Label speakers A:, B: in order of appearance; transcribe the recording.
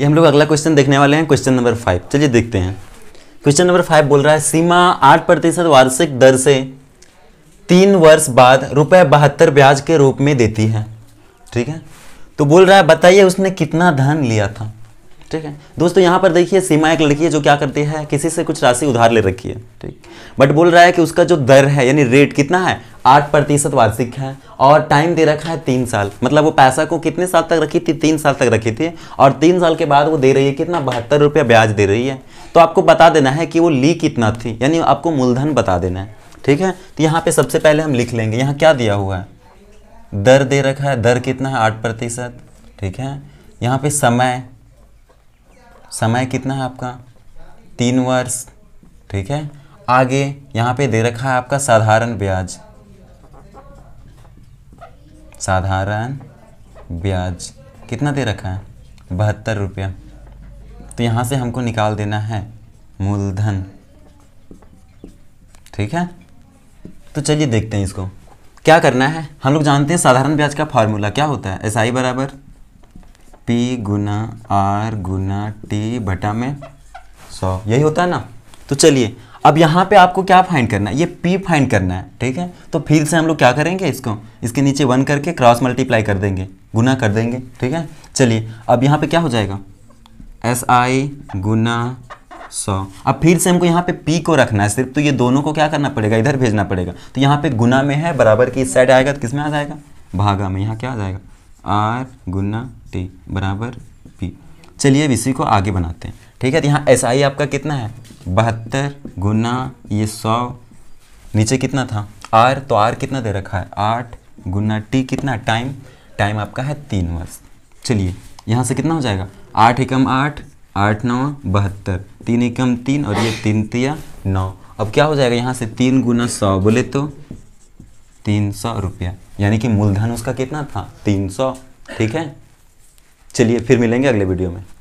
A: ये हम लोग अगला क्वेश्चन देखने वाले हैं क्वेश्चन नंबर फाइव चलिए देखते हैं क्वेश्चन नंबर फाइव बोल रहा है सीमा आठ प्रतिशत वार्षिक दर से तीन वर्ष बाद रुपए बहत्तर ब्याज के रूप में देती है ठीक है तो बोल रहा है बताइए उसने कितना धन लिया था ठीक है दोस्तों यहाँ पर देखिए सीमा एक लड़की है जो क्या करती है किसी से कुछ राशि उधार ले रखी है ठीक बट बोल रहा है कि उसका जो दर है यानी रेट कितना है आठ प्रतिशत वार्षिक है और टाइम दे रखा है तीन साल मतलब वो पैसा को कितने साल तक रखी थी तीन साल तक रखी थी और तीन साल के बाद वो दे रही है कितना बहत्तर रुपया ब्याज दे रही है तो आपको बता देना है कि वो ली कितना थी यानी आपको मूलधन बता देना है ठीक है तो यहाँ पर सबसे पहले हम लिख लेंगे यहाँ क्या दिया हुआ है दर दे रखा है दर कितना है आठ प्रतिशत ठीक है यहाँ पे समय समय कितना है आपका तीन वर्ष ठीक है आगे यहाँ पे दे रखा है आपका साधारण ब्याज साधारण ब्याज कितना दे रखा है बहत्तर रुपया तो यहाँ से हमको निकाल देना है मूलधन ठीक है तो चलिए देखते हैं इसको क्या करना है हम लोग जानते हैं साधारण ब्याज का फार्मूला क्या होता है एस आई बराबर पी गुना आर गुना टी बटा में सौ यही होता है ना तो चलिए अब यहाँ पे आपको क्या फाइंड करना है ये पी फाइंड करना है ठीक है तो फिर से हम लोग क्या करेंगे इसको इसके नीचे वन करके क्रॉस मल्टीप्लाई कर देंगे गुना कर देंगे ठीक है चलिए अब यहाँ पे क्या हो जाएगा एस आई गुना सौ अब फिर से हमको यहाँ पे पी को रखना है सिर्फ तो ये दोनों को क्या करना पड़ेगा इधर भेजना पड़ेगा तो यहाँ पर गुना में है बराबर की इस साइड आएगा तो किस में आ जाएगा भागा में यहाँ क्या आ जाएगा आर गुना टी बराबर पी चलिए अब इसी को आगे बनाते हैं ठीक है तो यहाँ एस आई आपका कितना है बहत्तर गुना ये सौ नीचे कितना था आर तो आर कितना दे रखा है आठ गुना टी कितना टाइम टाइम आपका है तीन वर्ष चलिए यहाँ से कितना हो जाएगा आठ एकम आठ आठ नौ बहत्तर तीन एकम तीन और ये तीन तिया नौ अब क्या हो जाएगा यहाँ से तीन गुना सौ बोले तो तीन सौ रुपया यानी कि मूलधन उसका कितना था तीन सौ ठीक है चलिए फिर मिलेंगे अगले वीडियो में